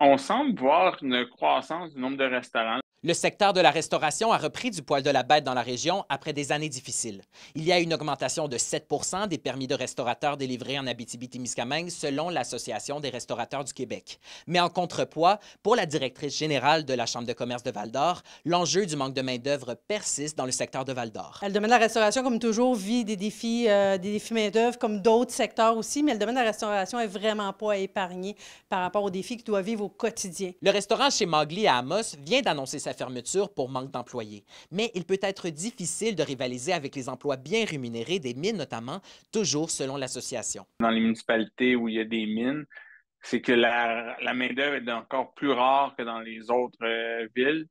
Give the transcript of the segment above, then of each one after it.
on semble voir une croissance du nombre de restaurants. Le secteur de la restauration a repris du poil de la bête dans la région après des années difficiles. Il y a une augmentation de 7 des permis de restaurateurs délivrés en Abitibi-Témiscamingue selon l'Association des restaurateurs du Québec. Mais en contrepoids, pour la directrice générale de la Chambre de commerce de Val-d'Or, l'enjeu du manque de main-d'œuvre persiste dans le secteur de Val-d'Or. Elle domaine la restauration, comme toujours, vit des défis, euh, des défis main-d'œuvre comme d'autres secteurs aussi, mais elle domaine la restauration est vraiment pas épargné par rapport aux défis qu'il doit vivre au quotidien. Le restaurant chez Magli à Amos vient d'annoncer sa fermeture pour manque d'employés. Mais il peut être difficile de rivaliser avec les emplois bien rémunérés des mines notamment, toujours selon l'association. Dans les municipalités où il y a des mines, c'est que la, main-d'œuvre est encore plus rare que dans les autres euh, villes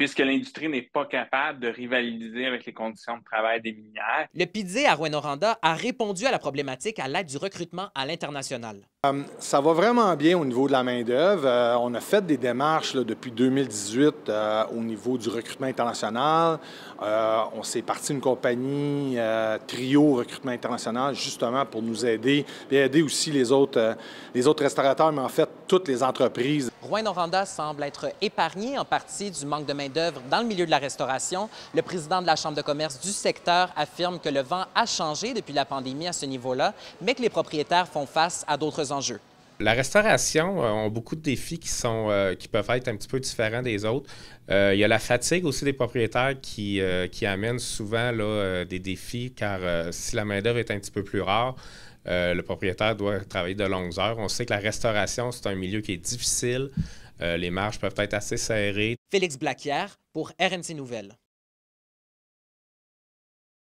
puisque l'industrie n'est pas capable de rivaliser avec les conditions de travail des minières. Le PIDZ à Rouen-Oranda a répondu à la problématique à l'aide du recrutement à l'international. Euh, ça va vraiment bien au niveau de la main-d'œuvre. Euh, on a fait des démarches depuis 2018 euh, au niveau du recrutement international. on s'est parti une compagnie Trio Recrutement International justement pour nous aider et aider aussi les autres, les autres restaurateurs, mais en fait toutes les entreprises rouyn semble être épargné en partie du manque de main-d'œuvre dans le milieu de la restauration. Le président de la Chambre de commerce du secteur affirme que le vent a changé depuis la pandémie à ce niveau-là, mais que les propriétaires font face à d'autres enjeux la restauration a euh, beaucoup de défis qui, sont, euh, qui peuvent être un petit peu différents des autres. Euh, il y a la fatigue aussi des propriétaires qui, amène souvent des défis, car si la main-d'œuvre est un petit peu plus rare, le propriétaire doit travailler de longues heures. On sait que la restauration, c'est un milieu qui est difficile. les marges peuvent être assez serrées. Félix Blaquière pour RNC Nouvelles.